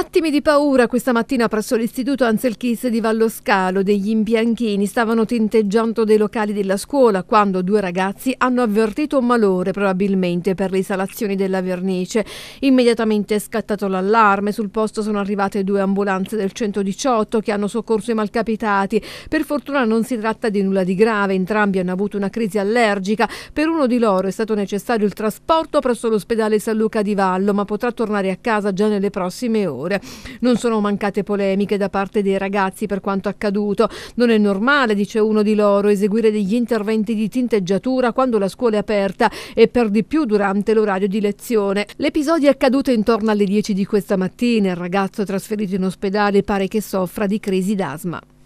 Attimi di paura questa mattina presso l'istituto Anselchis di Valloscalo. Degli imbianchini stavano tinteggiando dei locali della scuola quando due ragazzi hanno avvertito un malore, probabilmente per le isalazioni della vernice. Immediatamente è scattato l'allarme. Sul posto sono arrivate due ambulanze del 118 che hanno soccorso i malcapitati. Per fortuna non si tratta di nulla di grave. Entrambi hanno avuto una crisi allergica. Per uno di loro è stato necessario il trasporto presso l'ospedale San Luca di Vallo, ma potrà tornare a casa già nelle prossime ore l'autore. Non sono mancate polemiche da parte dei ragazzi per quanto accaduto. Non è normale, dice uno di loro, eseguire degli interventi di tinteggiatura quando la scuola è aperta e per di più durante l'orario di lezione. L'episodio è accaduto intorno alle 10 di questa mattina. Il ragazzo trasferito in ospedale pare che soffra di crisi d'asma.